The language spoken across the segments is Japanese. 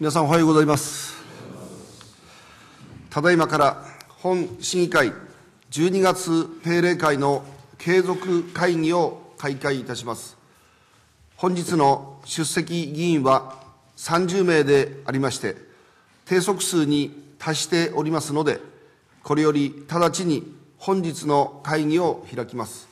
皆さんおはようございますただいまから本市議会12月定例会の継続会議を開会いたします本日の出席議員は30名でありまして定則数に達しておりますのでこれより直ちに本日の会議を開きます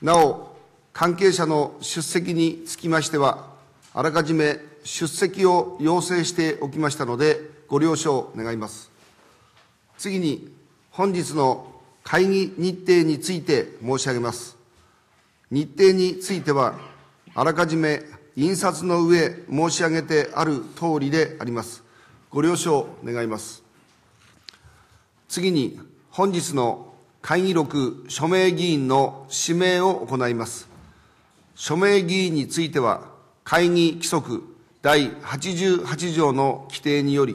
なお関係者の出席につきましてはあらかじめ出席を要請しておきましたので、ご了承願います。次に、本日の会議日程について申し上げます。日程については、あらかじめ印刷の上申し上げてある通りであります。ご了承願います。次に、本日の会議録署名議員の指名を行います。署名議員については、会議規則第88条の規定により、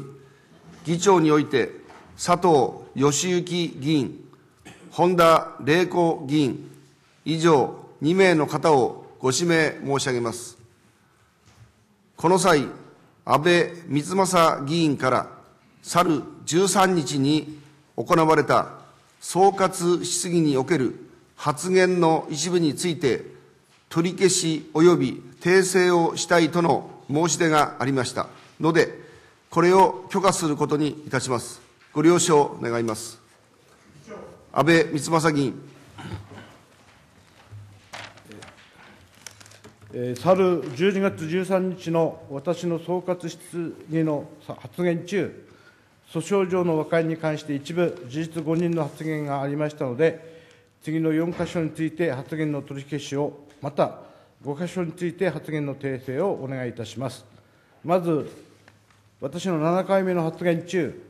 議長において佐藤義行議員、本田玲子議員、以上2名の方をご指名申し上げます。この際、安倍光政議員から去る13日に行われた総括質疑における発言の一部について取り消し及び訂正をしたいとの申し出がありましたので、これを許可することにいたします。ご了承願います。安倍光正議員。去る12月13日の私の総括質疑の発言中、訴訟上の和解に関して一部、事実誤認の発言がありましたので、次の4箇所について発言の取り消しを、また、5箇所について発言の訂正をお願いいたします。まず、私の7回目の発言中、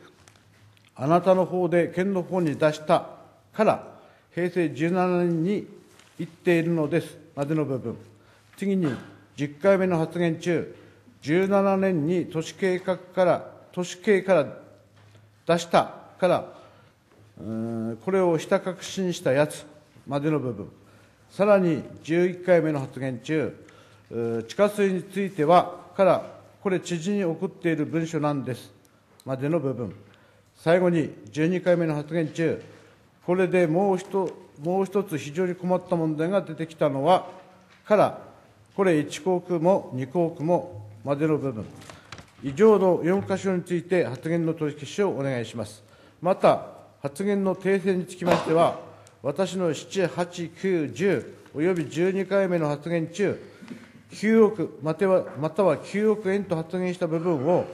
あなたの方で県の方に出したから平成17年に言っているのですまでの部分、次に10回目の発言中、17年に都市計画から、都市計から出したから、これを下た信したやつまでの部分、さらに11回目の発言中、地下水については、から、これ、知事に送っている文書なんです、までの部分、最後に12回目の発言中、これでもう一もう一つ非常に困った問題が出てきたのは、から、これ1項区も2項区もまでの部分、以上の4箇所について発言の取り消しをお願いします。また、発言の訂正につきましては、私の7、8、9、10および12回目の発言中、9億またはまたは9億円と発言した部分を、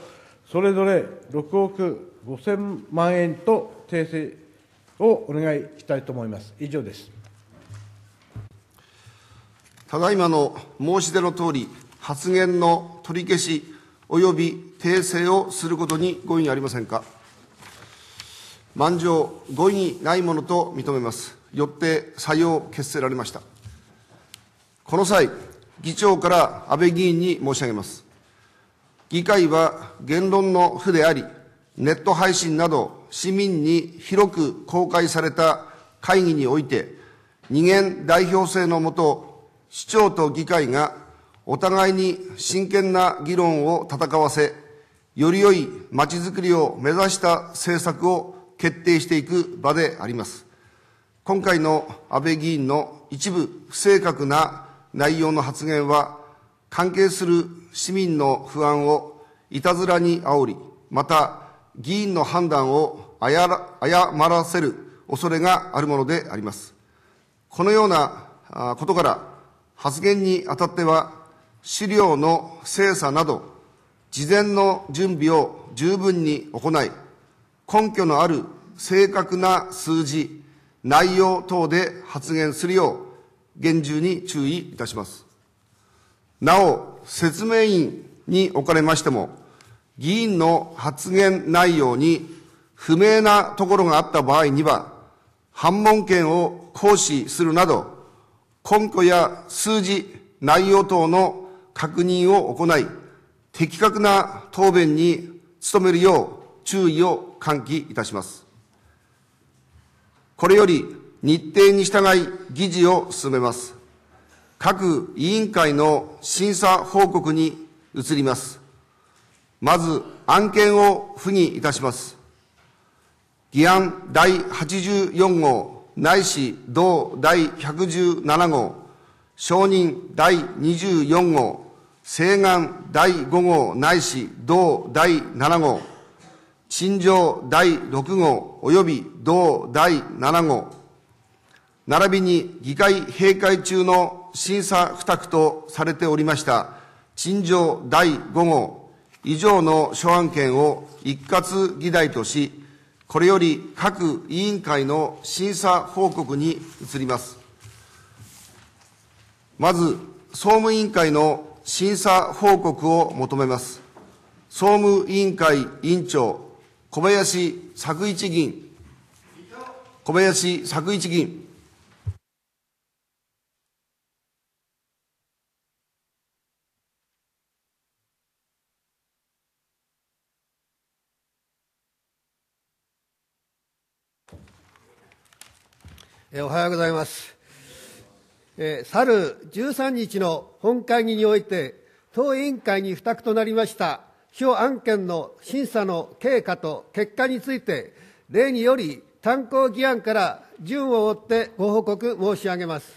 それぞれ6億5000万円と訂正をお願いしたいと思います。以上です。ただいまの申し出のとおり、発言の取り消し及び訂正をすることにご異議ありませんか。満場、ご異議ないものと認めます。よって採用決せられました。この際、議長から安倍議員に申し上げます。議会は言論の府であり、ネット配信など市民に広く公開された会議において、二元代表制のもと、市長と議会がお互いに真剣な議論を戦わせ、より良いまちづくりを目指した政策を決定していく場であります。今回の安倍議員の一部不正確な内容の発言は、関係する市民の不安をいたずらに煽り、また議員の判断を誤らせる恐れがあるものであります。このようなことから、発言にあたっては、資料の精査など、事前の準備を十分に行い、根拠のある正確な数字、内容等で発言するよう厳重に注意いたします。なお、説明員におかれましても、議員の発言内容に不明なところがあった場合には、反問権を行使するなど、根拠や数字、内容等の確認を行い、的確な答弁に努めるよう注意を喚起いたします。これより日程に従い議事を進めます。各委員会の審査報告に移ります。まず案件を付議いたします。議案第84号、内市同第117号、承認第24号、請願第5号内市同第7号、新情第6号及び同第7号、並びに議会閉会中の審査付託とされておりました陳情第5号以上の諸案件を一括議題とし、これより各委員会の審査報告に移ります。まず、総務委員会の審査報告を求めます。総務委員会委員長小林作一議員。小林作一議員。おはようございます。えー、去る13日の本会議において、当委員会に付託となりました票案件の審査の経過と結果について、例により炭鉱議案から順を追ってご報告申し上げます。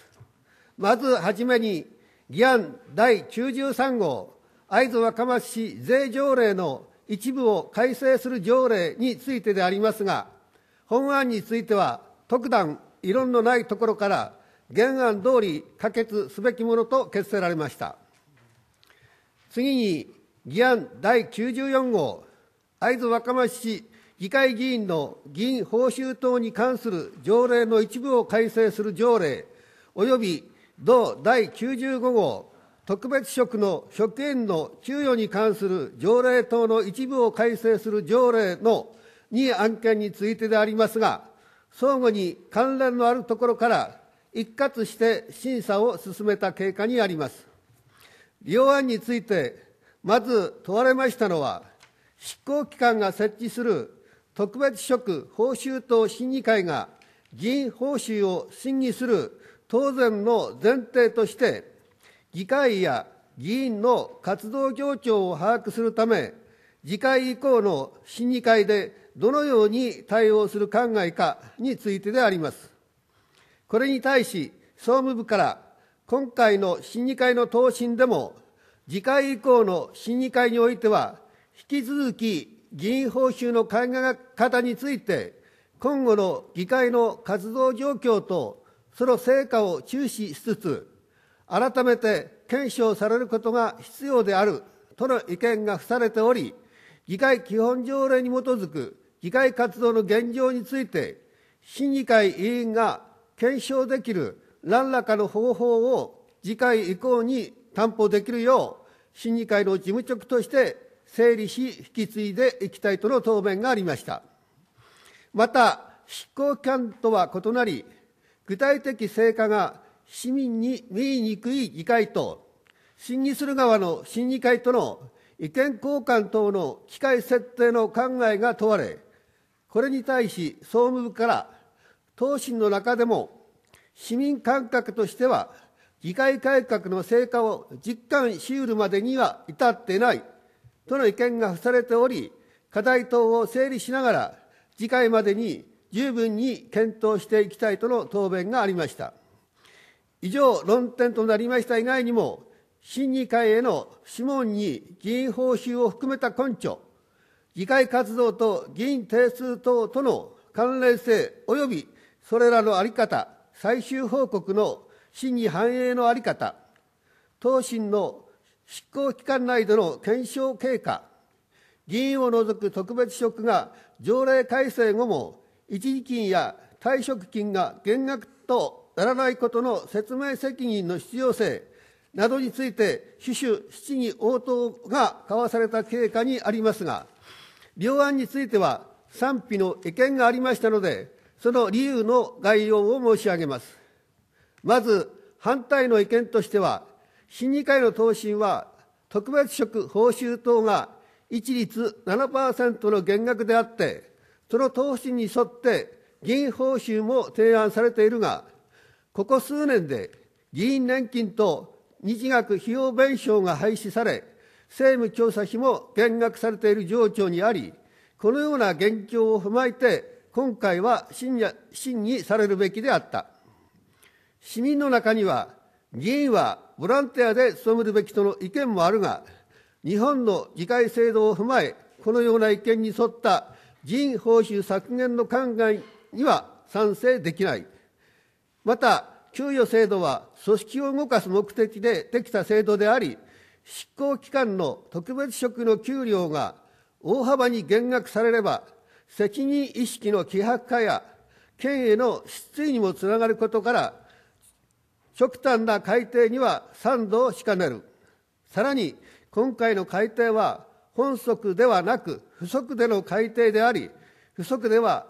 まずはじめに、議案第93号、会津若松市税条例の一部を改正する条例についてでありますが、本案については、特段異論のないところから、原案通り可決すべきものと決せられました。次に、議案第94号、会津若松市議会議員の議員報酬等に関する条例の一部を改正する条例、および同第95号、特別職の職員の給与に関する条例等の一部を改正する条例の2案件についてでありますが、相互に関連のあるところから一括して審査を進めた経過にあります。両案についてまず問われましたのは、執行機関が設置する特別職報酬等審議会が議員報酬を審議する当然の前提として、議会や議員の活動状況を把握するため、次回以降の審議会でどのように対応する考えかについてであります。これに対し、総務部から今回の審議会の答申でも次回以降の審議会においては、引き続き議員報酬の考え方について、今後の議会の活動状況とその成果を注視しつつ、改めて検証されることが必要であるとの意見が付されており、議会基本条例に基づく議会活動の現状について、審議会委員が検証できる何らかの方法を次回以降に担保できるよう、審議会の事務局として整理し、引き継いでいきたいとの答弁がありました。また、執行期間とは異なり、具体的成果が市民に見えにくい議会と、審議する側の審議会との意見交換等の機会設定の考えが問われ、これに対し総務部から、答申の中でも、市民感覚としては、議会改革の成果を実感しうるまでには至ってないとの意見が付されており、課題等を整理しながら、次回までに十分に検討していきたいとの答弁がありました。以上、論点となりました以外にも、審議会への諮問に議員報酬を含めた根拠、議会活動と議員定数等との関連性及びそれらのあり方、最終報告の市に繁栄の在り方、党審の執行機関内での検証経過、議員を除く特別職が条例改正後も一時金や退職金が減額とならないことの説明責任の必要性などについて、主主質疑応答が交わされた経過にありますが、両案については賛否の意見がありましたので、その理由の概要を申し上げます。まず、反対の意見としては、審議会の答申は、特別職報酬等が一律7%の減額であって、その答申に沿って議員報酬も提案されているが、ここ数年で議員年金と日額費用弁償が廃止され、政務調査費も減額されている状況にあり、このような現況を踏まえて、今回は審議されるべきであった。市民の中には、議員はボランティアで務めるべきとの意見もあるが、日本の議会制度を踏まえ、このような意見に沿った議員報酬削減の考えには賛成できない。また、給与制度は組織を動かす目的でできた制度であり、執行機関の特別職の給料が大幅に減額されれば、責任意識の希薄化や、県への失墜にもつながることから、極端な改定には賛同しかねる。さらに、今回の改定は本則ではなく不足での改定であり、不足では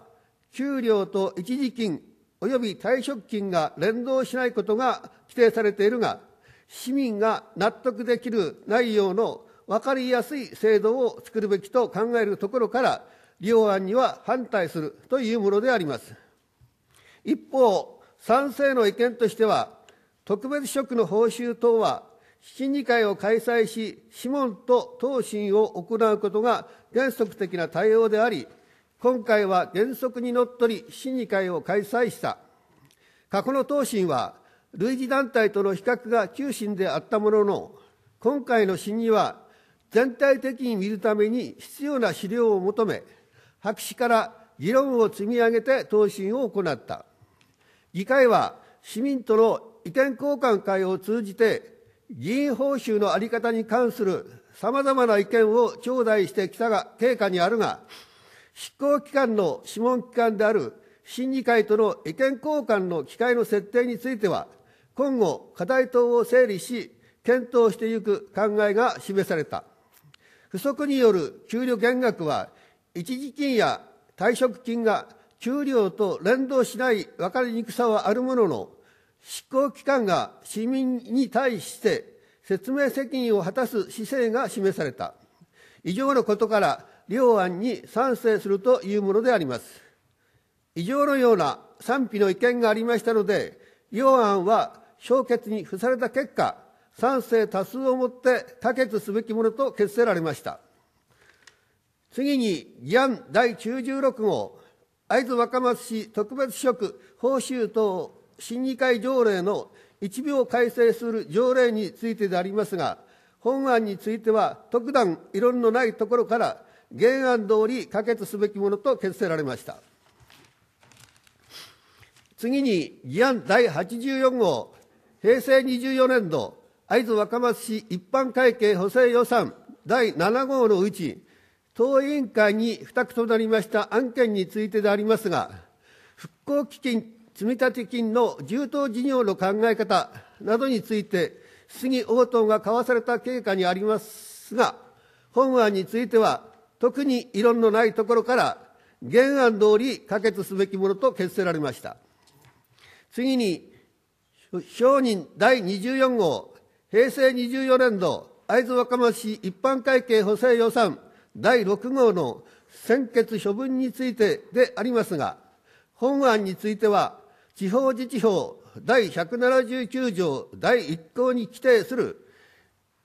給料と一時金及び退職金が連動しないことが規定されているが、市民が納得できる内容の分かりやすい制度を作るべきと考えるところから、利用案には反対するというものであります。一方、賛成の意見としては、特別職の報酬等は審議会を開催し、諮問と答申を行うことが原則的な対応であり、今回は原則にのっとり審議会を開催した。過去の答申は、類似団体との比較が中心であったものの、今回の審議は、全体的に見るために必要な資料を求め、白紙から議論を積み上げて答申を行った。議会は市民との意見交換会を通じて議員報酬の在り方に関するさまざまな意見を頂戴してきたが経過にあるが執行機関の諮問機関である審議会との意見交換の機会の設定については今後課題等を整理し検討していく考えが示された不足による給料減額は一時金や退職金が給料と連動しない分かりにくさはあるものの執行機関が市民に対して説明責任を果たす姿勢が示された。以上のことから、両案に賛成するというものであります。以上のような賛否の意見がありましたので、両案は消決に付された結果、賛成多数をもって可決すべきものと決せられました。次に、議案第96号、会津若松市特別職報酬等審議会条例の1秒改正する条例についてでありますが、本案については特段異論のないところから、原案通り可決すべきものと決せられました。次に、議案第84号、平成24年度、会津若松市一般会計補正予算第7号のうち、党委員会に付託となりました案件についてでありますが、復興基金積立金の充当事業の考え方などについて質疑応答が交わされた経過にありますが、本案については特に異論のないところから原案通り可決すべきものと決せられました。次に、承人第24号、平成24年度、会津若松市一般会計補正予算第6号の専決処分についてでありますが、本案については、地方自治法第179条第1項に規定する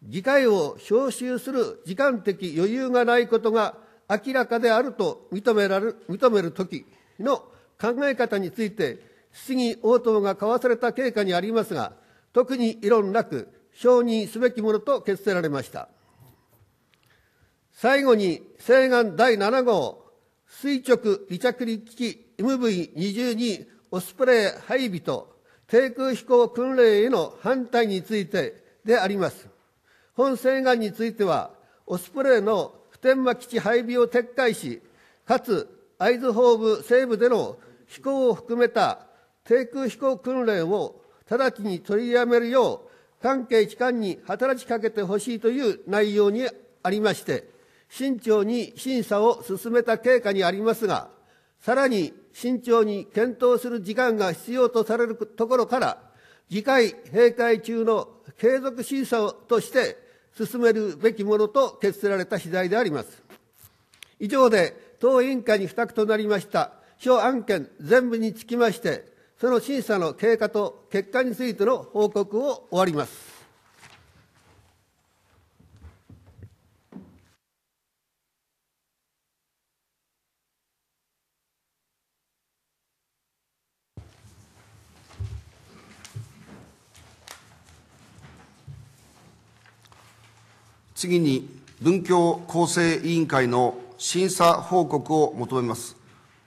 議会を招集する時間的余裕がないことが明らかであると認められる認めるときの考え方について質疑応答が交わされた経過にありますが特に異論なく承認すべきものと決せられました最後に請願第7号垂直離着陸機 MV22 オスプレイ配備と低空飛行訓練への反対についてであります。本西岸については、オスプレイの普天間基地配備を撤回し、かつ会津北部西部での飛行を含めた低空飛行訓練を直ちに取りやめるよう、関係機関に働きかけてほしいという内容にありまして、慎重に審査を進めた経過にありますが、さらに慎重に検討する時間が必要とされるところから、議会閉会中の継続審査として進めるべきものと決せられた次第であります。以上で、当委員会に付託となりました諸案件全部につきまして、その審査の経過と結果についての報告を終わります。次に、文教構成委員会の審査報告を求めます。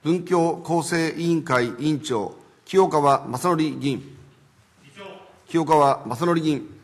文教構成委員会委員長、清川正則議員。清川正則議員。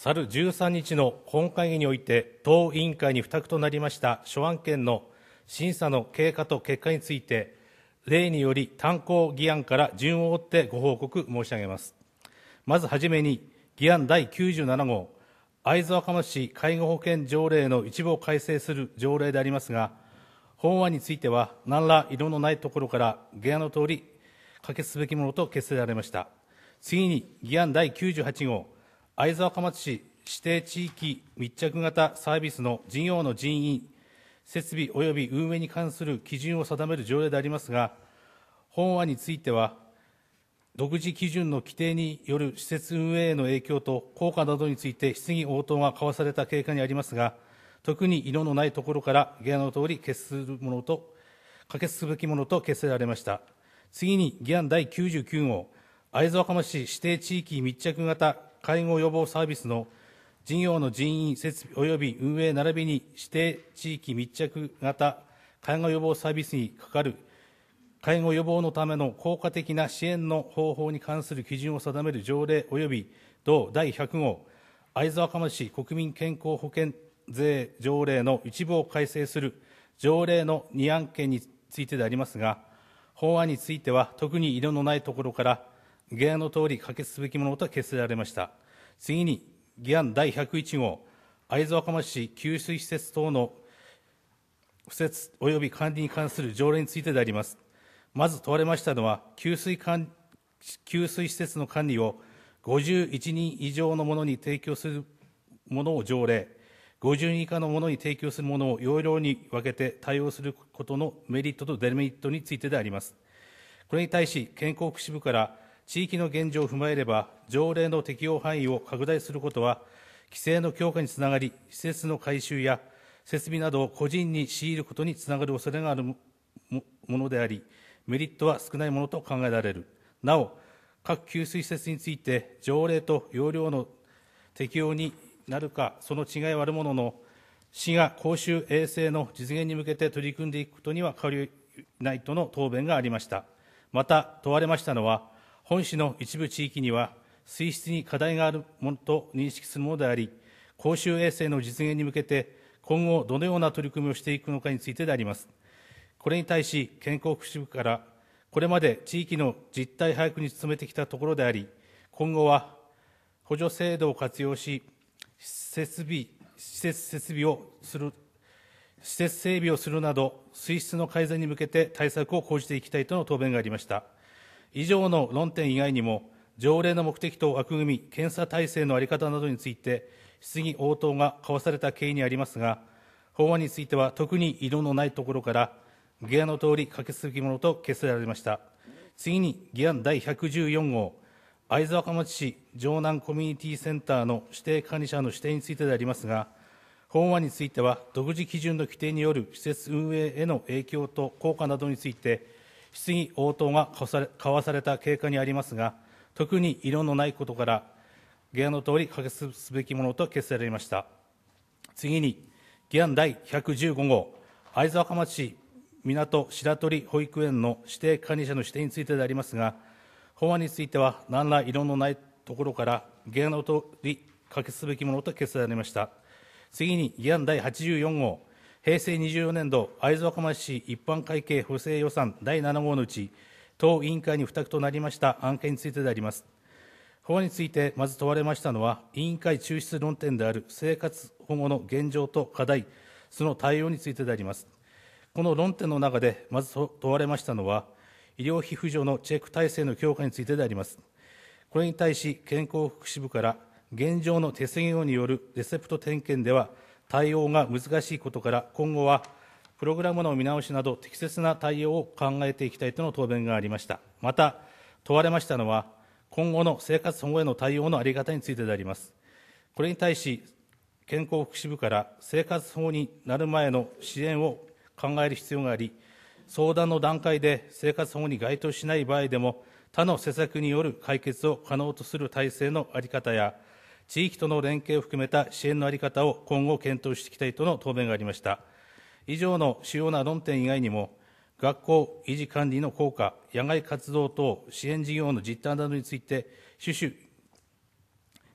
去る13日の本会議において党委員会に付託となりました諸案件の審査の経過と結果について例により単行議案から順を追ってご報告申し上げますまずはじめに議案第97号会津若松市介護保険条例の一部を改正する条例でありますが法案については何ら異論のないところから議案のとおり可決すべきものと決定されました次に議案第98号会津若松市指定地域密着型サービスの事業の人員、設備及び運営に関する基準を定める条例でありますが、本案については、独自基準の規定による施設運営への影響と効果などについて質疑応答が交わされた経過にありますが、特に色のないところから議案のとおり決するものと、可決すべきものと決せられました。次に議案第99号、会津若松市指定地域密着型介護予防サービスの事業の人員、設備及び運営並びに指定地域密着型介護予防サービスにかかる介護予防のための効果的な支援の方法に関する基準を定める条例及び同第100号会津若松市国民健康保険税条例の一部を改正する条例の2案件についてでありますが法案については特に色のないところから議案の通り可決すべきものと決せられました。次に、議案第101号、会津若松市給水施設等の敷設及び管理に関する条例についてであります。まず問われましたのは、給水管給水施設の管理を51人以上のものに提供するものを条例、50人以下のものに提供するものを要領に分けて対応することのメリットとデメリットについてであります。これに対し、健康福祉部から地域の現状を踏まえれば、条例の適用範囲を拡大することは、規制の強化につながり、施設の改修や設備などを個人に強いることにつながる恐れがあるものであり、メリットは少ないものと考えられる。なお、各給水施設について、条例と要領の適用になるか、その違いはあるものの、市が公衆衛生の実現に向けて取り組んでいくことには変わりないとの答弁がありました。また、問われましたのは、本市の一部地域には、水質に課題があるものと認識するものであり、公衆衛生の実現に向けて、今後、どのような取り組みをしていくのかについてであります。これに対し、健康福祉部から、これまで地域の実態把握に努めてきたところであり、今後は補助制度を活用し、施設備施設設備をする施設整備をするなど、水質の改善に向けて対策を講じていきたいとの答弁がありました。以上の論点以外にも、条例の目的と枠組み、検査体制の在り方などについて、質疑応答が交わされた経緯にありますが、法案については特に異論のないところから、議案の通り可決すべきものと決せられました。次に議案第114号、会津若松市城南コミュニティセンターの指定管理者の指定についてでありますが、法案については独自基準の規定による施設運営への影響と効果などについて、質疑応答が交わされた経過にありますが、特に異論のないことから、議案のとおり可決すべきものと決定されました。次に、議案第115号、会津若松市港白鳥保育園の指定管理者の指定についてでありますが、法案については何ら異論のないところから、議案のとおり可決すべきものと決定されました。次に、議案第84号、平成24年度会津若松市一般会計補正予算第7号のうち当委員会に付託となりました案件についてであります法についてまず問われましたのは委員会抽出論点である生活保護の現状と課題その対応についてでありますこの論点の中でまず問われましたのは医療費扶助のチェック体制の強化についてでありますこれに対し健康福祉部から現状の手作業によるレセプト点検では対応が難しいことから、今後はプログラムの見直しなど、適切な対応を考えていきたいとの答弁がありました。また、問われましたのは、今後の生活保護への対応の在り方についてであります。これに対し、健康福祉部から生活保護になる前の支援を考える必要があり、相談の段階で生活保護に該当しない場合でも、他の施策による解決を可能とする体制の在り方や、地域との連携を含めた支援の在り方を今後検討していきたいとの答弁がありました。以上の主要な論点以外にも、学校維持管理の効果、野外活動等支援事業の実態などについて、種々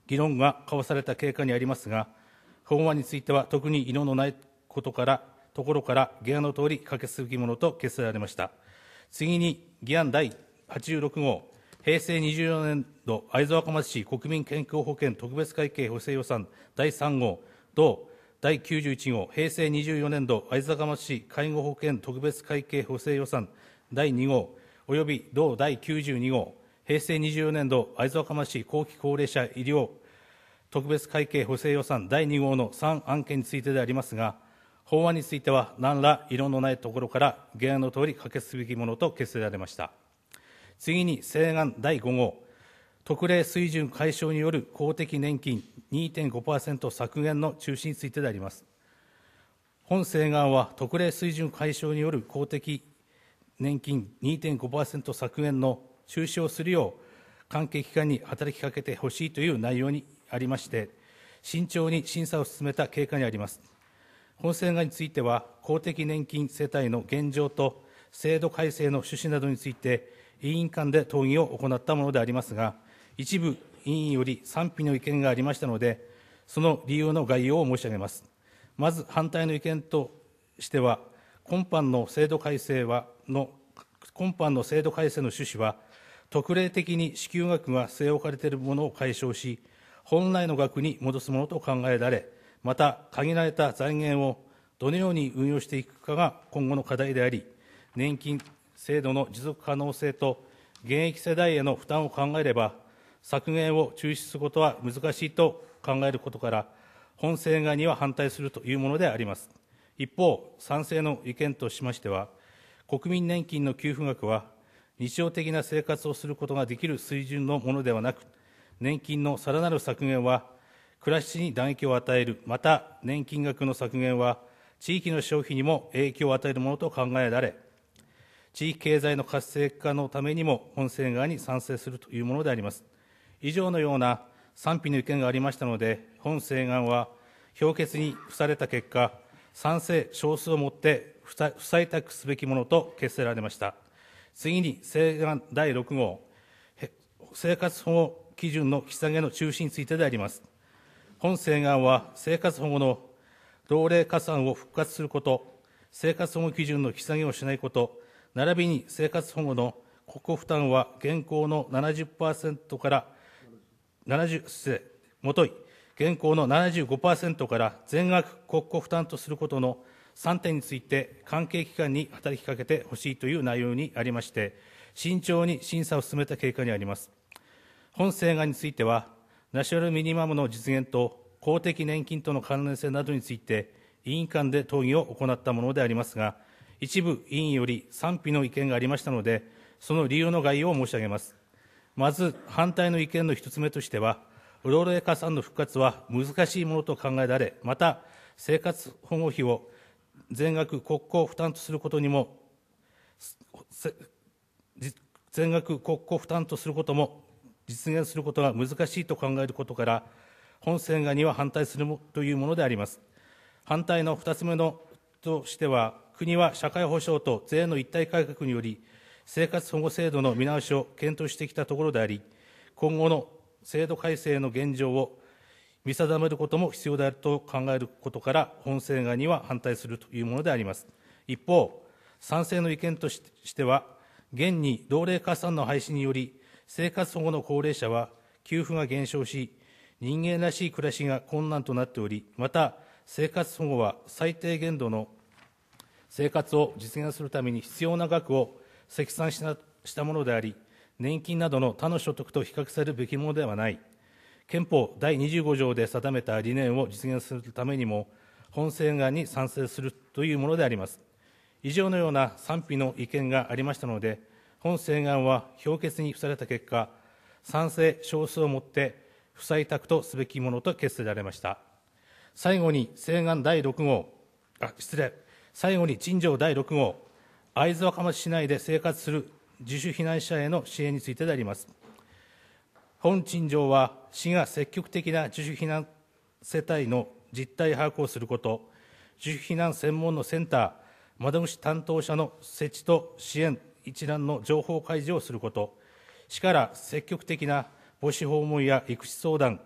議論が交わされた経過にありますが、法案については特に異論のないことから、ところから、議案の通り、可決すべきものと決せされました。次に、議案第86号、平成24年度会津若松市国民健康保険特別会計補正予算第3号同第91号平成24年度会津若松市介護保険特別会計補正予算第2号及び同第92号平成24年度会津若松市後期高齢者医療特別会計補正予算第2号の3案件についてでありますが法案については何ら異論のないところから原案のとおり可決すべきものと決定されました。次に西岸第5号、特例水準解消による公的年金2.5%削減の中止についてであります。本西岸は特例水準解消による公的年金2.5%削減の中止をするよう関係機関に働きかけてほしいという内容にありまして慎重に審査を進めた経過にあります本請がについては公的年金世帯の現状と制度改正の趣旨などについて委員間で討議を行ったものでありますが、一部委員より賛否の意見がありましたので、その理由の概要を申し上げます。まず反対の意見としては、今般の制度改正はの今般の制度改正の趣旨は、特例的に支給額が据え置かれているものを解消し、本来の額に戻すものと考えられ、また限られた財源をどのように運用していくかが今後の課題であり、年金制度の持続可能性と現役世代への負担を考えれば、削減を中止することは難しいと考えることから、本請願には反対するというものであります。一方、賛成の意見としましては、国民年金の給付額は、日常的な生活をすることができる水準のものではなく、年金のさらなる削減は、暮らしに打撃を与える、また年金額の削減は、地域の消費にも影響を与えるものと考えられ、地域経済の活性化のためにも本請側に賛成するというものであります。以上のような賛否の意見がありましたので、本請願は評決に付された結果、賛成少数をもって不採択すべきものと決せられました。次に請願第6号、生活保護基準の引き下げの中止についてであります。本請願は生活保護の老齢加算を復活すること、生活保護基準の引き下げをしないこと、並びに生活保護の国庫負担は現行の70%から70失もとい現行の75%から全額国庫負担とすることの3点について関係機関に働きかけてほしいという内容にありまして慎重に審査を進めた経過にあります本請願についてはナショナルミニマムの実現と公的年金との関連性などについて委員間で討議を行ったものでありますが一部委員より賛否の意見がありましたので、その理由の概要を申し上げます。まず、反対の意見の1つ目としては、老齢加算の復活は難しいものと考えられ、また、生活保護費を全額国庫負担とすることにも、全額国庫負担とすることも、実現することが難しいと考えることから、本選がには反対するというものであります。反対の二つ目のとしては、国は社会保障と税の一体改革により、生活保護制度の見直しを検討してきたところであり、今後の制度改正の現状を見定めることも必要であると考えることから、本請願には反対するというものであります。一方、賛成の意見としては、現に老齢加算の廃止により、生活保護の高齢者は給付が減少し、人間らしい暮らしが困難となっており、また、生活保護は最低限度の生活を実現するために必要な額を積算したものであり、年金などの他の所得と比較されるべきものではない、憲法第25条で定めた理念を実現するためにも、本請願に賛成するというものであります。以上のような賛否の意見がありましたので、本請願は評決に付された結果、賛成少数をもって、不採択とすべきものと決定られました。最後に、請願第6号、あ、失礼、最後に陳情第6号、会津若松市内で生活する自主避難者への支援についてであります。本陳情は、市が積極的な自主避難世帯の実態把握をすること、自主避難専門のセンター、窓口担当者の設置と支援一覧の情報開示をすること、市から積極的な母子訪問や育児相談、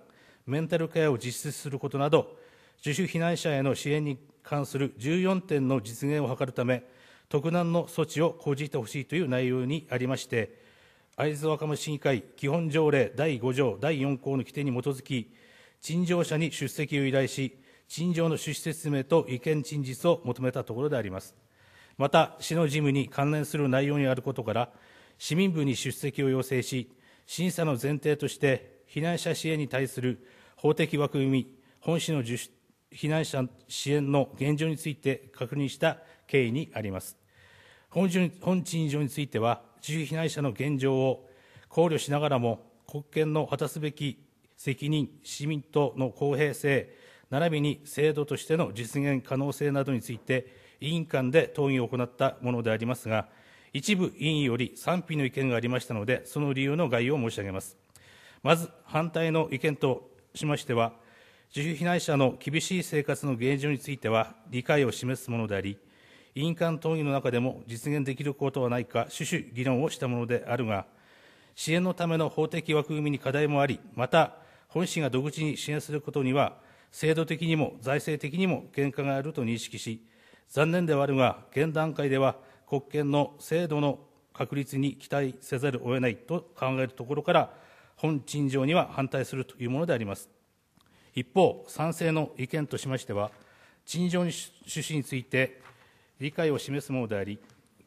メンタルケアを実施することなど、自主避難者への支援に関する14点の実現を図るため、特難の措置を講じてほしいという内容にありまして、会津若松市議会基本条例第5条第4項の規定に基づき、陳情者に出席を依頼し、陳情の趣旨説明と意見陳述を求めたところであります。また、市の事務に関連する内容にあることから、市民部に出席を要請し、審査の前提として、避難者支援に対する法的枠組み、本市の受避難者支援の現状について確認した経緯にあります。本陳情については、自由避難者の現状を考慮しながらも、国権の果たすべき責任、市民との公平性、並びに制度としての実現可能性などについて、委員間で討議を行ったものでありますが、一部委員より賛否の意見がありましたので、その理由の概要を申し上げます。まず、反対の意見としましては、自費避難者の厳しい生活の現状については理解を示すものであり、委員間討議の中でも実現できることはないか、種々議論をしたものであるが、支援のための法的枠組みに課題もあり、また、本市が独自に支援することには、制度的にも財政的にも限界があると認識し、残念ではあるが、現段階では国権の制度の確立に期待せざるを得ないと考えるところから、本陳情には反対するというものであります。一方、賛成の意見としましては、陳情に趣旨について理解を示すものであり、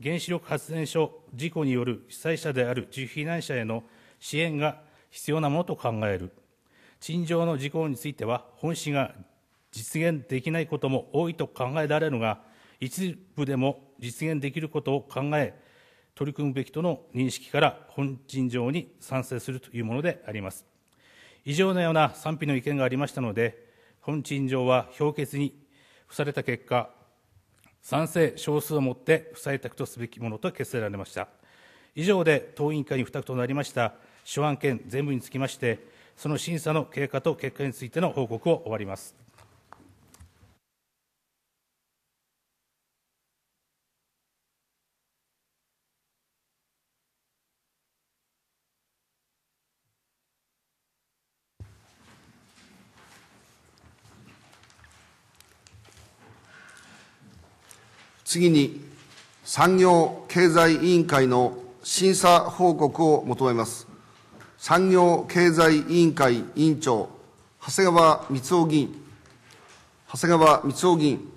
原子力発電所事故による被災者である自避難者への支援が必要なものと考える。陳情の事項については、本市が実現できないことも多いと考えられるが、一部でも実現できることを考え、取り組むべきとの認識から、本陳情に賛成するというものであります。以上のような賛否の意見がありましたので、本陳情は評決に付された結果、賛成少数をもって不採択とすべきものと決せられました。以上で党委員会に付託となりました諸案件全部につきまして、その審査の経過と結果についての報告を終わります。次に、産業経済委員会の審査報告を求めます。産業経済委員会委員長、長谷川光雄議員。長谷川光雄議員。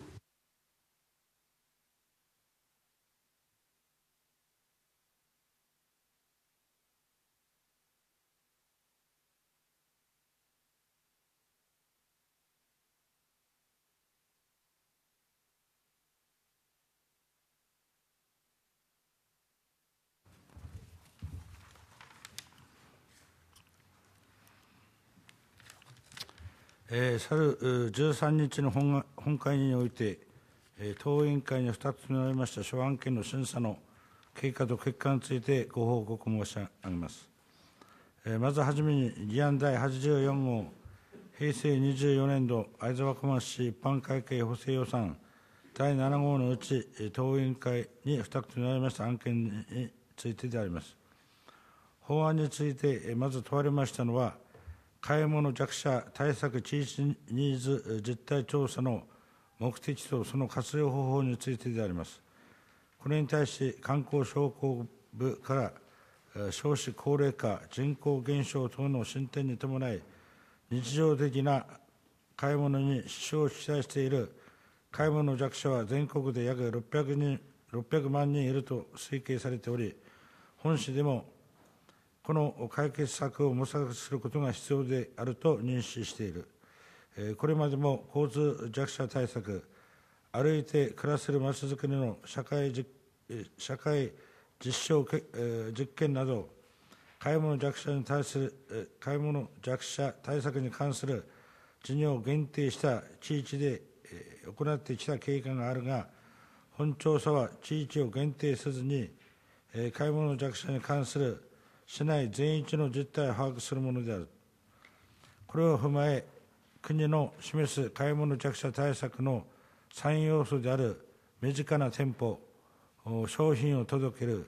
えー、去る13日の本本会議において、えー、党委員会に2つ目なりました諸案件の審査の経過と結果についてご報告申し上げます。えー、まずはじめに、議案第84号、平成24年度会津若松市一般会計補正予算第7号のうち、党委員会に付託となりました案件についてであります。法案について、まず問われましたのは、買い物弱者対策地域ニーズ実態調査の目的とその活用方法についてであります。これに対し、観光商工部から少子高齢化、人口減少等の進展に伴い、日常的な買い物に支障を期待している買い物弱者は全国で約600人600万人いると推計されており、本市でもこの解決策を模索することが必要であると認識している。これまでも交通弱者対策、歩いて暮らせるまちづくりの社会社会実証実験など、買い物弱者に対する、買い物弱者対策に関する事業を限定した地域で行ってきた経過があるが、本調査は地域を限定せずに、買い物弱者に関する市内全域の実態を把握するものである。これを踏まえ、国の示す買い物弱者対策の3要素である身近な店舗、商品を届ける、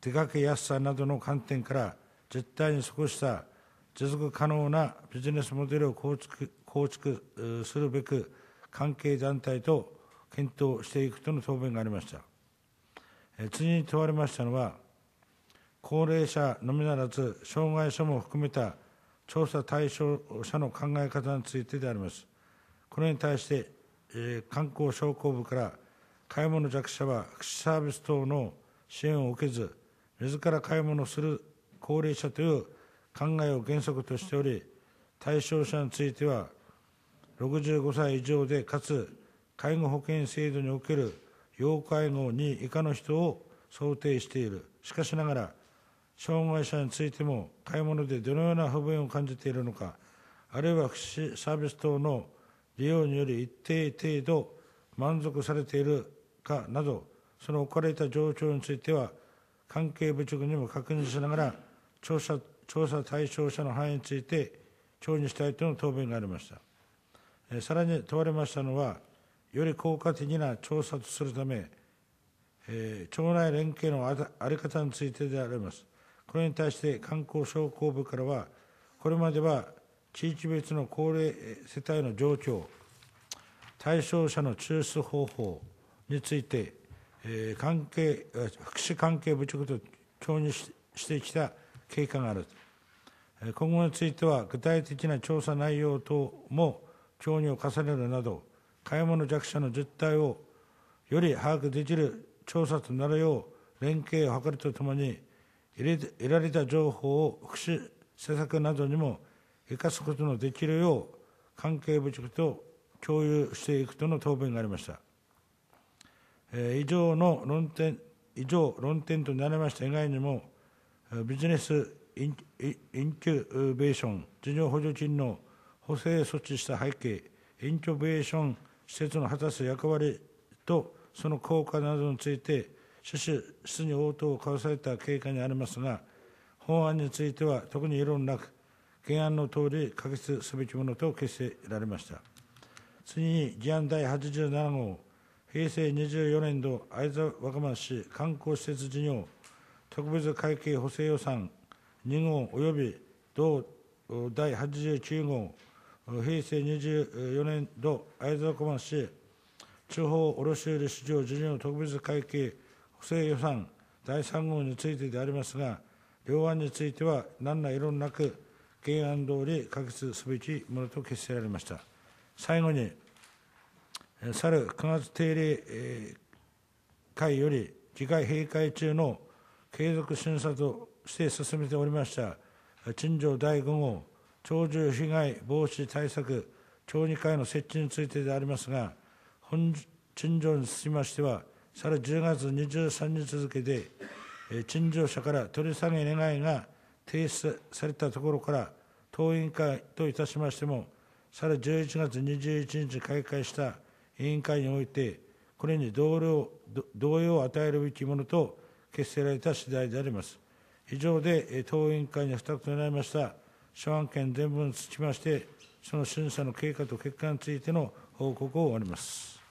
出かけやすさなどの観点から、実態に即した持続可能なビジネスモデルを構築構築するべく、関係団体と検討していくとの答弁がありました。次に問われましたのは、高齢者のみならず障害者も含めた調査対象者の考え方についてでありますこれに対して、えー、観光商工部から買い物弱者は福祉サービス等の支援を受けず自ら買い物する高齢者という考えを原則としており対象者については65歳以上でかつ介護保険制度における要介護に以下の人を想定しているしかしながら障害者についても買い物でどのような不便を感じているのかあるいは福祉サービス等の利用により一定程度満足されているかなどその置かれた状況については関係部局にも確認しながら調査調査対象者の範囲について調理したいとの答弁がありましたえさらに問われましたのはより効果的な調査とするため、えー、町内連携のあり方についてでありますこれに対して観光商工部からは、これまでは地域別の高齢世帯の状況、対象者の抽出方法について、えー、関係福祉関係部長と共にししてきた経過がある。今後については、具体的な調査内容等も協議を重ねるなど、買い物弱者の実態をより把握できる調査となるよう、連携を図るとともに、得られた情報を福祉施策などにも生かすことのできるよう関係部局と共有していくとの答弁がありました、えー、以上の論点以上論点となりました以外にもビジネスインキュベーション事業補助金の補正措置した背景インキュベーション施設の果たす役割とその効果などについて趣旨、質に応答を交わされた経過にありますが、法案については特に異論なく、原案の通り可決すべきものと決していられました。次に、議案第87号、平成24年度会津若松市観光施設事業特別会計補正予算2号及び同第89号、平成24年度会津若松市地方卸売市場事業特別会計正予算第3号についてでありますが、両案については何ら異論なく、原案通り可決すべきものと決せられました。最後に、去る9月定例会より、議会閉会中の継続審査として進めておりました、陳情第5号、鳥獣被害防止対策町議会の設置についてでありますが、本陳情につきましては、さら10月23日付で、陳情者から取り下げ願いが提出されたところから、党委員会といたしましても、さら11月21日開会した委員会において、これに同僚同様を与えるべきものと決せられた次第であります。以上で、党委員会に付託となりました諸案件全文につきまして、その審査の経過と結果についての報告を終わります。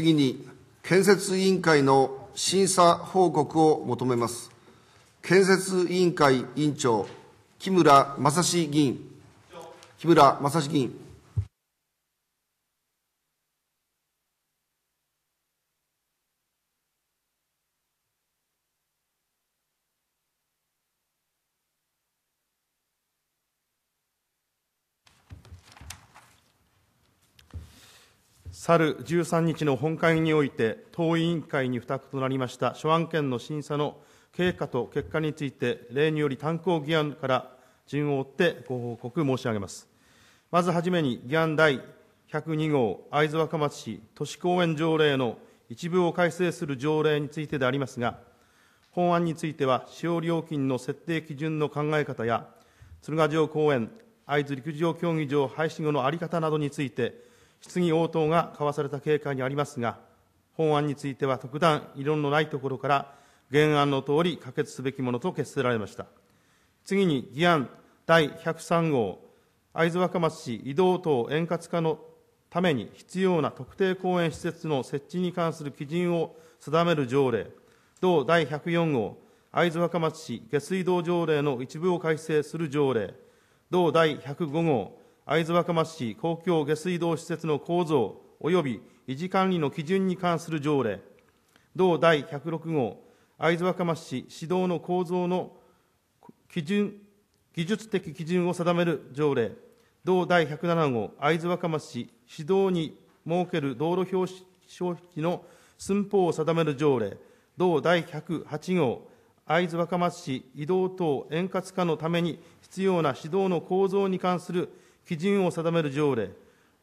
次に、建設委員会の審査報告を求めます。建設委員会委員長、木村正史議員。木村正史議員。去る13日の本会議において、党委員会に付託となりました諸案件の審査の経過と結果について、例により単行議案から順を追ってご報告申し上げます。まずはじめに、議案第102号会津若松市都市公園条例の一部を改正する条例についてでありますが、本案については、使用料金の設定基準の考え方や、鶴ヶ城公園、会津陸上競技場廃止後の在り方などについて、質疑応答が交わされた経過にありますが、本案については特段異論のないところから、原案の通り可決すべきものと決せられました。次に、議案第103号、会津若松市移動等円滑化のために必要な特定公園施設の設置に関する基準を定める条例、同第104号、会津若松市下水道条例の一部を改正する条例、同第105号、会津若松市公共下水道施設の構造及び維持管理の基準に関する条例、同第106号、会津若松市指導の構造の基準、技術的基準を定める条例、同第107号、会津若松市指導に設ける道路標識の寸法を定める条例、同第108号、会津若松市移動等円滑化のために必要な指導の構造に関する基準を定める条例、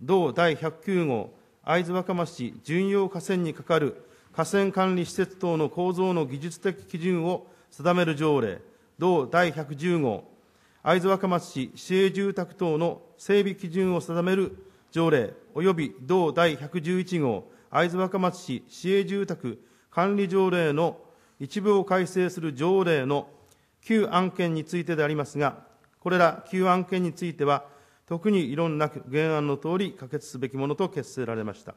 同第109号、会津若松市巡洋河川にかかる河川管理施設等の構造の技術的基準を定める条例、同第110号、会津若松市市営住宅等の整備基準を定める条例及び同第111号、会津若松市市営住宅管理条例の一部を改正する条例の9案件についてでありますが、これら9案件については、特に異論なく原案の通り可決すべきものと決せられました。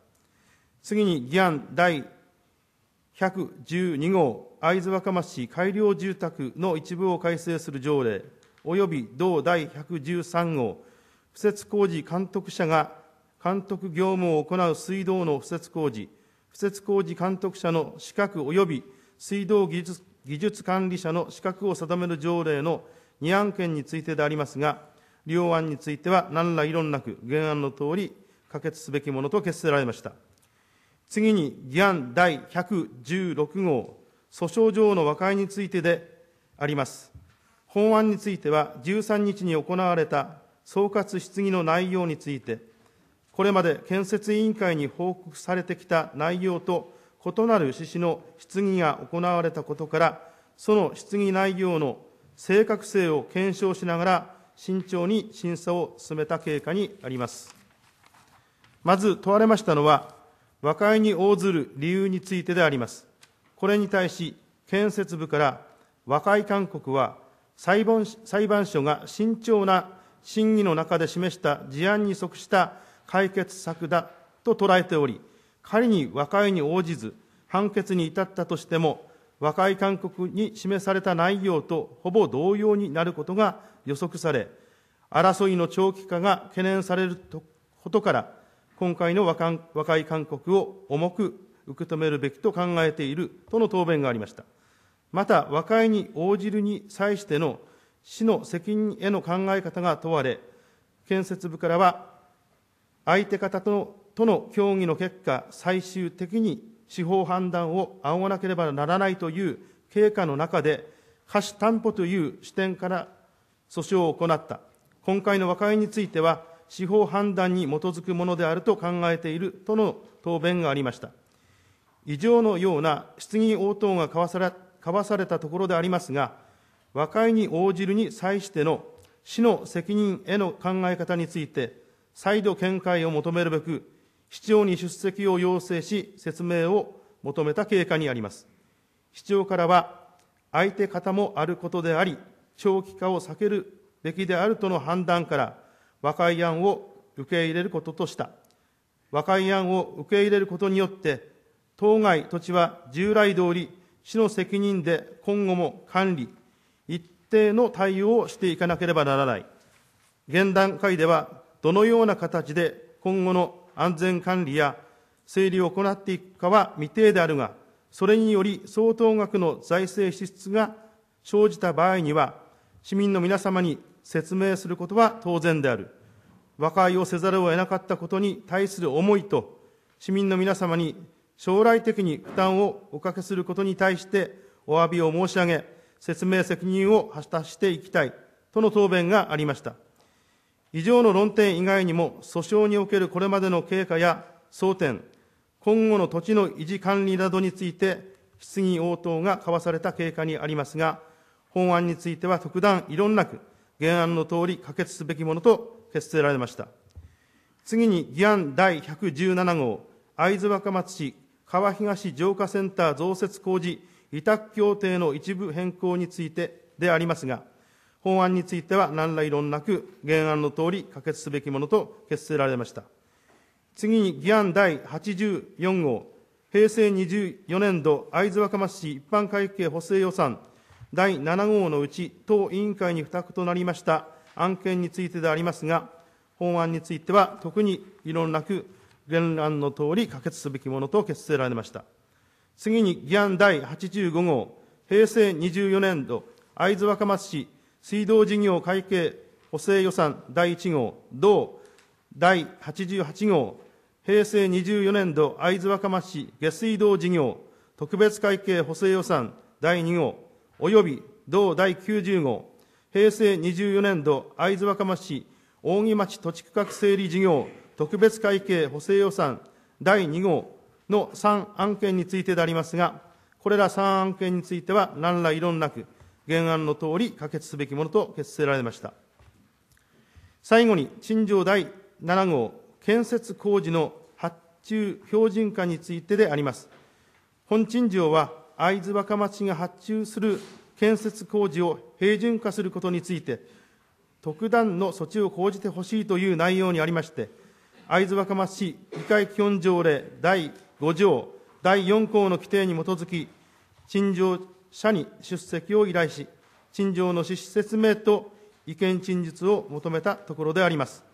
次に議案第112号会津若松市改良住宅の一部を改正する条例及び同第113号敷設工事監督者が監督業務を行う水道の敷設工事敷設工事監督者の資格及び水道技術管理者の資格を定める条例の2案件についてでありますが両案については何ら異論なく原案の通り可決すべきものと決せられました次に議案第116号訴訟上の和解についてであります法案については13日に行われた総括質疑の内容についてこれまで建設委員会に報告されてきた内容と異なる趣旨の質疑が行われたことからその質疑内容の正確性を検証しながら慎重に審査を進めた経過にあります。まず問われましたのは、和解に応ずる理由についてであります。これに対し、建設部から和解勧告は裁判裁判所が慎重な審議の中で示した事案に即した解決策だと捉えており、仮に和解に応じず、判決に至ったとしても、和解勧告に示された内容とほぼ同様になることが予測され、争いの長期化が懸念されることから、今回の和解勧告を重く受け止めるべきと考えているとの答弁がありました。また、和解に応じるに際しての市の責任への考え方が問われ、建設部からは、相手方との協議の結果、最終的に司法判断を仰がなければならないという経過の中で、可視担保という視点から訴訟を行った。今回の和解については、司法判断に基づくものであると考えているとの答弁がありました。以上のような質疑応答が交わされ交わされたところでありますが、和解に応じるに際しての市の責任への考え方について、再度見解を求めるべく、市長に出席を要請し、説明を求めた経過にあります。市長からは、相手方もあることであり、長期化を避けるべきであるとの判断から、和解案を受け入れることとした。和解案を受け入れることによって、当該土地は従来通り、市の責任で今後も管理、一定の対応をしていかなければならない。現段階では、どのような形で今後の安全管理や整理を行っていくかは未定であるが、それにより相当額の財政支出が生じた場合には、市民の皆様に説明することは当然である。和解をせざるを得なかったことに対する思いと、市民の皆様に将来的に負担をおかけすることに対してお詫びを申し上げ、説明責任を果たしていきたいとの答弁がありました。以上の論点以外にも、訴訟におけるこれまでの経過や争点、今後の土地の維持管理などについて、質疑応答が交わされた経過にありますが、本案については特段異論なく、原案の通り可決すべきものと決せられました。次に、議案第117号、会津若松市川東浄化センター増設工事委託協定の一部変更についてでありますが、法案については何ら異論なく、原案の通り可決すべきものと決せられました。次に議案第84号、平成24年度会津若松市一般会計補正予算第7号のうち、当委員会に付託となりました案件についてでありますが、法案については特に異論なく、原案の通り可決すべきものと決せられました。次に議案第85号、平成24年度会津若松市水道事業会計補正予算第1号、同第88号、平成24年度会津若松市下水道事業特別会計補正予算第2号、及び同第90号、平成24年度会津若松市大木町土地区画整理事業特別会計補正予算第2号の3案件についてでありますが、これら3案件については何ら異論なく、原案の通り可決すべきものと決せられました。最後に、陳情第7号建設工事の発注標準化についてであります。本陳情は、会津若松市が発注する建設工事を平準化することについて、特段の措置を講じてほしいという内容にありまして、会津若松市議会基本条例第5条第4項の規定に基づき、陳情社に出席を依頼し、陳情の趣旨説明と意見陳述を求めたところであります。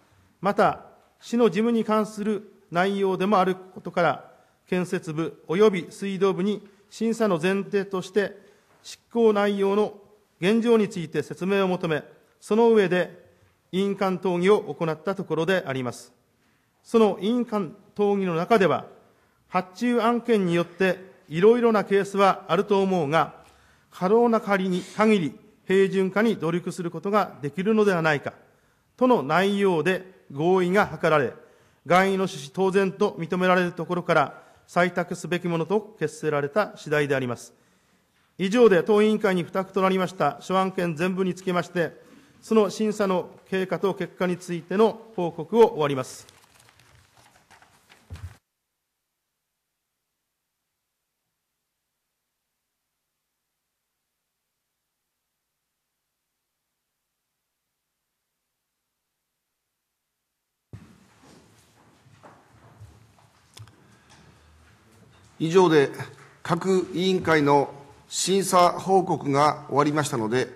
また、市の事務に関する内容でもあることから、建設部及び水道部に審査の前提として、執行内容の現状について説明を求め、その上で委員間討議を行ったところであります。その委員間討議の中では、発注案件によっていろいろなケースはあると思うが、可能な限り限り平準化に努力することができるのではないか、との内容で合意が図られ、外意の趣旨当然と認められるところから、採択すべきものと決せられた次第であります。以上で党委員会に付託となりました諸案件全部につきまして、その審査の経過と結果についての報告を終わります。以上で各委員会の審査報告が終わりましたので、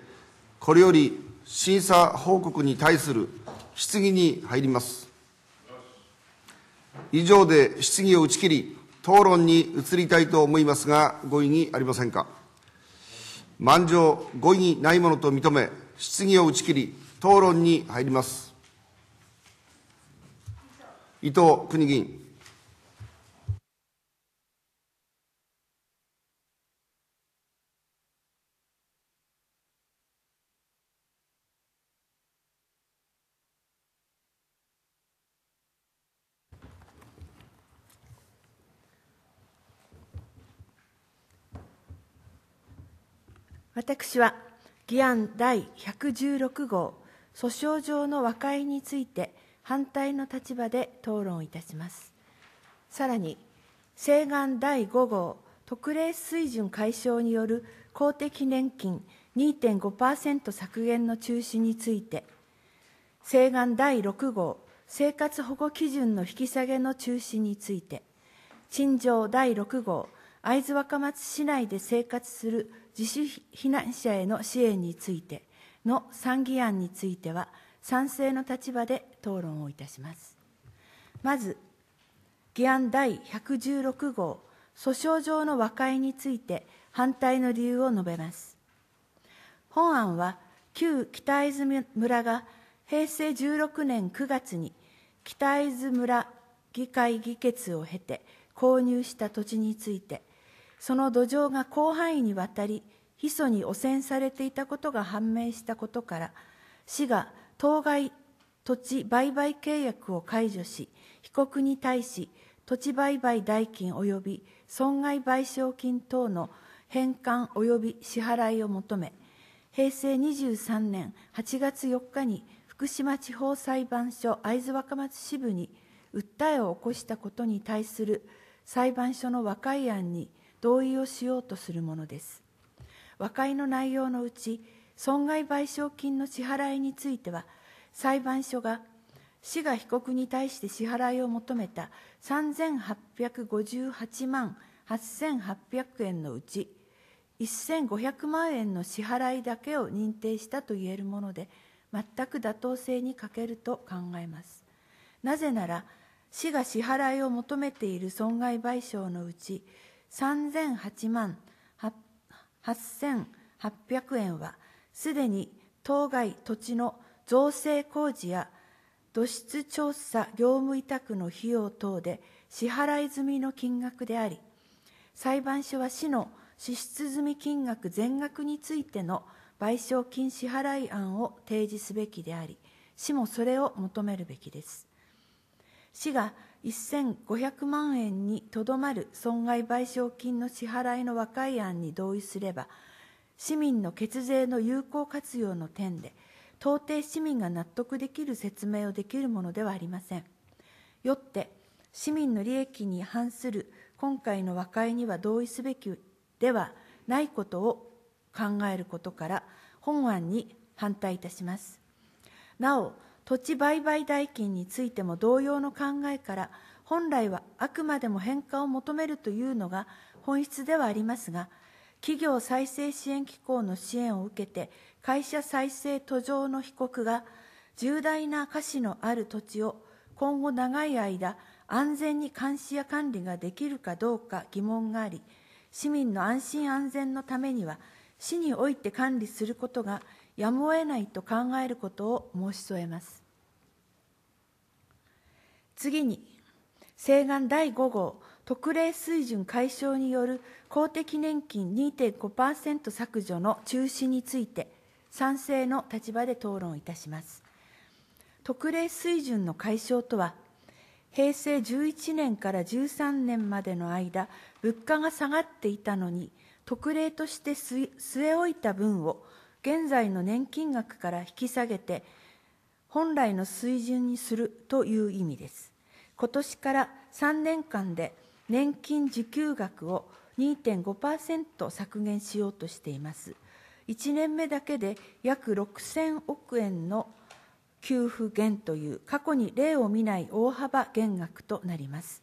これより審査報告に対する質疑に入ります。以上で質疑を打ち切り、討論に移りたいと思いますが、ご異議ありませんか。満場ご異議ないものと認め、質疑を打ち切り、討論に入ります。伊藤国議員。私は議案第116号訴訟上の和解について反対の立場で討論いたしますさらに請願第5号特例水準解消による公的年金2.5%削減の中止について請願第6号生活保護基準の引き下げの中止について陳情第6号会津若松市内で生活する自主避難者への支援についての参議案については賛成の立場で討論をいたしますまず議案第116号訴訟上の和解について反対の理由を述べます本案は旧北会津村が平成16年9月に北会津村議会議決を経て購入した土地についてその土壌が広範囲にわたりヒ素に汚染されていたことが判明したことから市が当該土地売買契約を解除し被告に対し土地売買代金及び損害賠償金等の返還及び支払いを求め平成23年8月4日に福島地方裁判所会津若松支部に訴えを起こしたことに対する裁判所の和解案に同意をしようとするものです和解の内容のうち損害賠償金の支払いについては裁判所が市が被告に対して支払いを求めた3858万8800円のうち1500万円の支払いだけを認定したといえるもので全く妥当性に欠けると考えますなぜなら市が支払いを求めている損害賠償のうち3 8万8800円は、すでに当該土地の造成工事や土質調査業務委託の費用等で支払い済みの金額であり、裁判所は市の支出済み金額全額についての賠償金支払い案を提示すべきであり、市もそれを求めるべきです。市が1500万円にとどまる損害賠償金の支払いの和解案に同意すれば市民の血税の有効活用の点で到底市民が納得できる説明をできるものではありませんよって市民の利益に反する今回の和解には同意すべきではないことを考えることから本案に反対いたしますなお土地売買代金についても同様の考えから本来はあくまでも返還を求めるというのが本質ではありますが企業再生支援機構の支援を受けて会社再生途上の被告が重大な瑕疵のある土地を今後長い間安全に監視や管理ができるかどうか疑問があり市民の安心安全のためには市において管理することがやむを得ないと考えることを申し添えます。次に、請願第5号、特例水準解消による公的年金2.5%削除の中止について、賛成の立場で討論いたします。特例水準の解消とは、平成11年から13年までの間、物価が下がっていたのに、特例として据え置いた分を、現在の年金額から引き下げて、本来の水準にするという意味です。今年から3年間で年金受給額を2.5%削減しようとしています1年目だけで約6000億円の給付減という過去に例を見ない大幅減額となります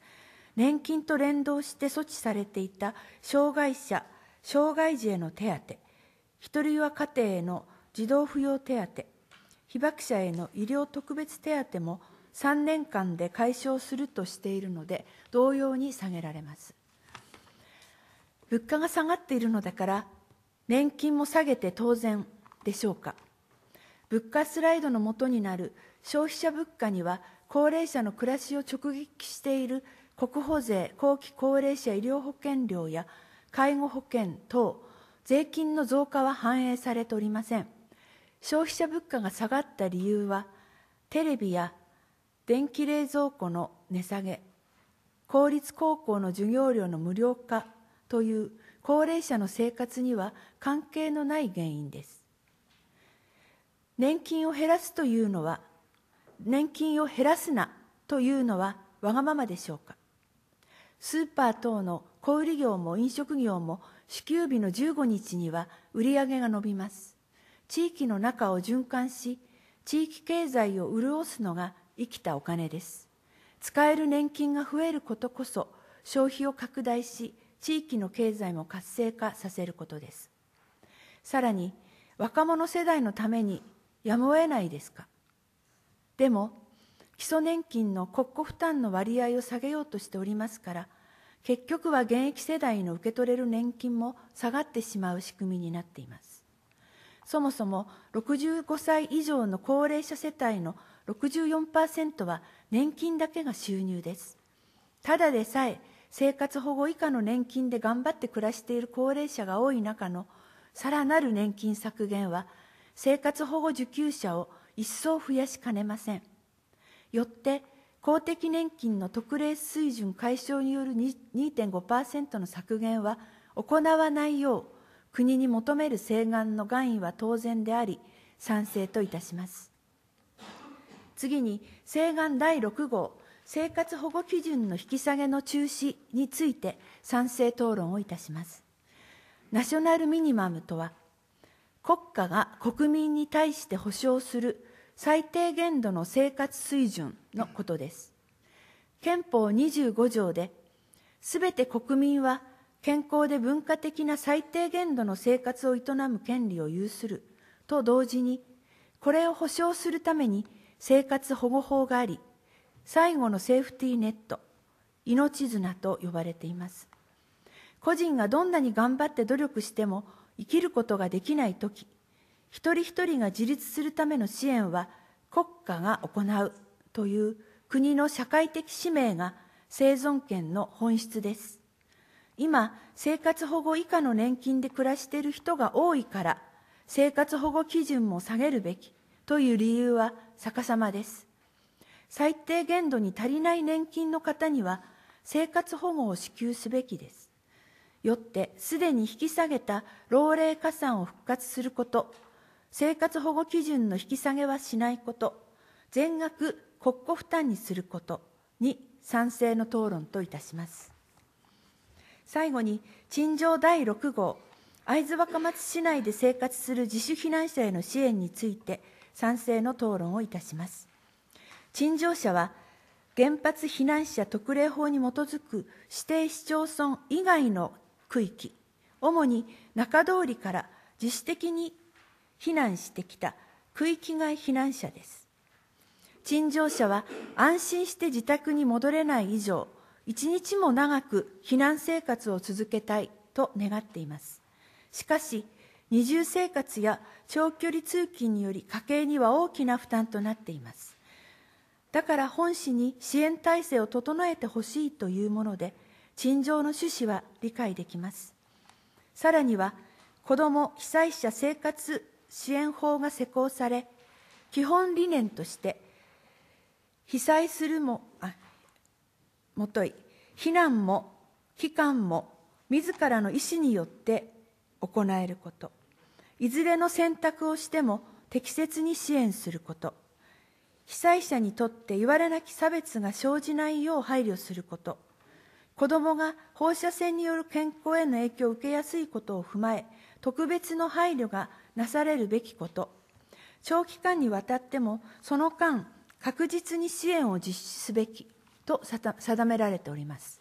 年金と連動して措置されていた障害者障害児への手当一人は家庭への児童扶養手当被爆者への医療特別手当も3年間で解消するとしているので同様に下げられます物価が下がっているのだから年金も下げて当然でしょうか物価スライドのもとになる消費者物価には高齢者の暮らしを直撃している国保税後期高齢者医療保険料や介護保険等税金の増加は反映されておりません消費者物価が下がった理由はテレビや電気冷蔵庫の値下げ公立高校の授業料の無料化という高齢者の生活には関係のない原因です年金を減らすというのは年金を減らすなというのはわがままでしょうかスーパー等の小売業も飲食業も支給日の15日には売り上げが伸びます地域の中を循環し地域経済を潤すのが生きたお金です使える年金が増えることこそ消費を拡大し地域の経済も活性化させることですさらに若者世代のためにやむを得ないですかでも基礎年金の国庫負担の割合を下げようとしておりますから結局は現役世代の受け取れる年金も下がってしまう仕組みになっていますそもそも65歳以上の高齢者世帯の64%は年金だけが収入です。ただでさえ生活保護以下の年金で頑張って暮らしている高齢者が多い中のさらなる年金削減は生活保護受給者を一層増やしかねません。よって公的年金の特例水準解消による2.5%の削減は行わないよう国に求める請願の願意は当然であり賛成といたします。次に、請願第6号、生活保護基準の引き下げの中止について賛成討論をいたします。ナショナルミニマムとは、国家が国民に対して保障する最低限度の生活水準のことです。憲法25条で、すべて国民は健康で文化的な最低限度の生活を営む権利を有すると同時に、これを保障するために生活保護法があり最後のセーフティーネット命綱と呼ばれています個人がどんなに頑張って努力しても生きることができない時一人一人が自立するための支援は国家が行うという国の社会的使命が生存権の本質です今生活保護以下の年金で暮らしている人が多いから生活保護基準も下げるべきという理由は逆さまです。最低限度に足りない年金の方には、生活保護を支給すべきです。よって、すでに引き下げた老齢加算を復活すること、生活保護基準の引き下げはしないこと、全額国庫負担にすることに賛成の討論といたします。最後に、陳情第6号、会津若松市内で生活する自主避難者への支援について、賛成の討論をいたします陳情者は原発避難者特例法に基づく指定市町村以外の区域主に中通りから自主的に避難してきた区域外避難者です陳情者は安心して自宅に戻れない以上一日も長く避難生活を続けたいと願っていますしかし二重生活や長距離通勤により家計には大きな負担となっていますだから本市に支援体制を整えてほしいというもので陳情の趣旨は理解できますさらには子ども被災者生活支援法が施行され基本理念として被災するもあもとい避難も期間も自らの意思によって行えることいずれの選択をしても適切に支援すること、被災者にとっていわれなき差別が生じないよう配慮すること、子どもが放射線による健康への影響を受けやすいことを踏まえ、特別の配慮がなされるべきこと、長期間にわたっても、その間、確実に支援を実施すべきと定められております。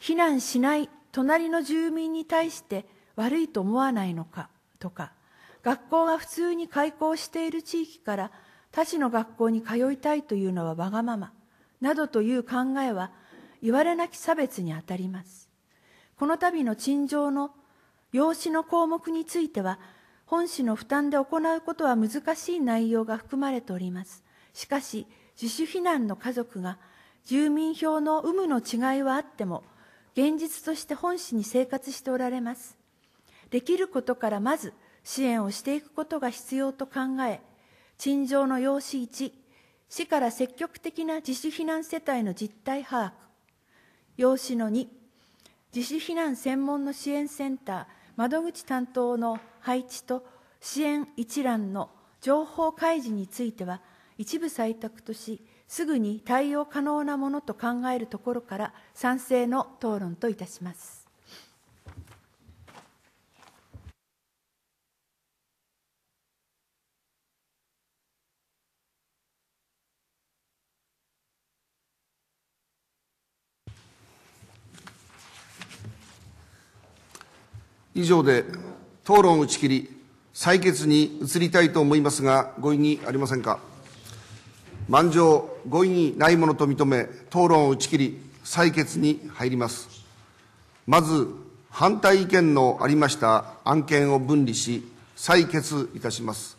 避難しない隣の住民に対して悪いと思わないのか、とか学校が普通に開校している地域から他市の学校に通いたいというのはわがままなどという考えは言われなき差別にあたりますこの度の陳情の養子の項目については本市の負担で行うことは難しい内容が含まれておりますしかし自主避難の家族が住民票の有無の違いはあっても現実として本市に生活しておられますできることからまず支援をしていくことが必要と考え、陳情の要旨1、市から積極的な自主避難世帯の実態把握。用紙の2、自主避難専門の支援センター、窓口担当の配置と支援一覧の情報開示については、一部採択とし、すぐに対応可能なものと考えるところから賛成の討論といたします。以上で、討論打ち切り、採決に移りたいと思いますが、ご異議ありませんか。満場ご異議ないものと認め、討論を打ち切り、採決に入ります。まず、反対意見のありました案件を分離し、採決いたします。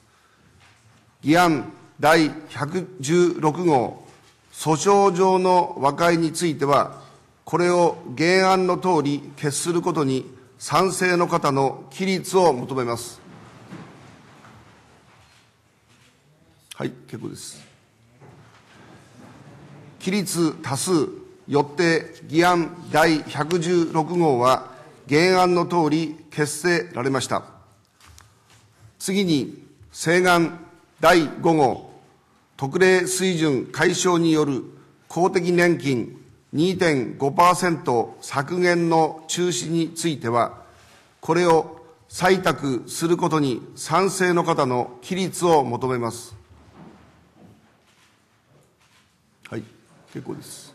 議案第116号、訴訟上の和解については、これを原案のとおり決することに賛成の方の起立を求めます。はい、結構です。起立多数、よって議案第116号は原案の通り決せられました。次に、請願第5号、特例水準解消による公的年金2.5%削減の中止については、これを採択することに賛成の方の規律を求めます。はい、結構です。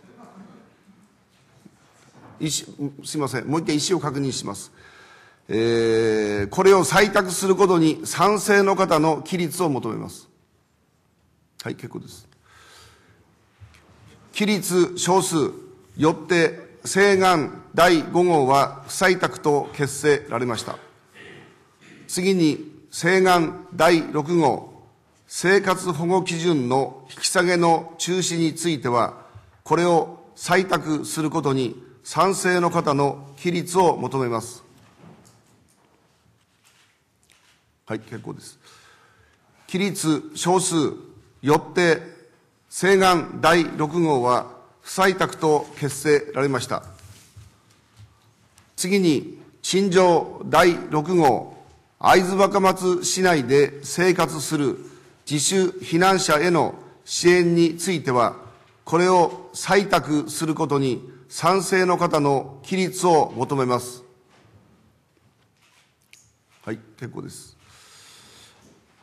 すみません、もう一回、意思を確認します。えー、これを採択することに賛成の方の規律を求めます。はい、結構です。規律少数、よって請願第5号は不採択と決せられました。次に、請願第6号、生活保護基準の引き下げの中止については、これを採択することに賛成の方の規律を求めます。はい、結構です。規律少数、よって西岸第六号は不採択と決せられました。次に、陳情第六号、会津若松市内で生活する自主避難者への支援については、これを採択することに賛成の方の起立を求めます。はい、結構です。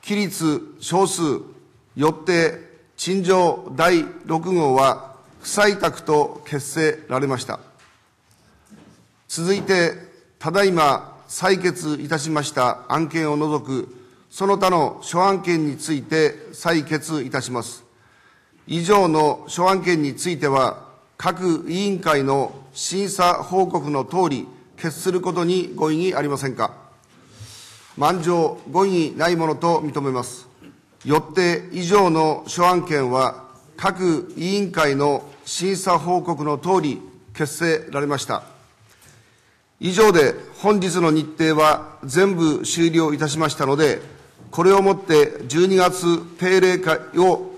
起立、少数、よって陳情第6号は不採択と決せられました。続いて、ただいま採決いたしました案件を除く、その他の諸案件について採決いたします。以上の諸案件については、各委員会の審査報告のとおり、決することにご異議ありませんか。満場、ご異議ないものと認めます。よって以上の諸案件は各委員会の審査報告のとおり決せられました。以上で本日の日程は全部終了いたしましたので、これをもって12月定例会を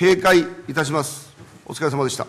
閉会いたします。お疲れ様でした。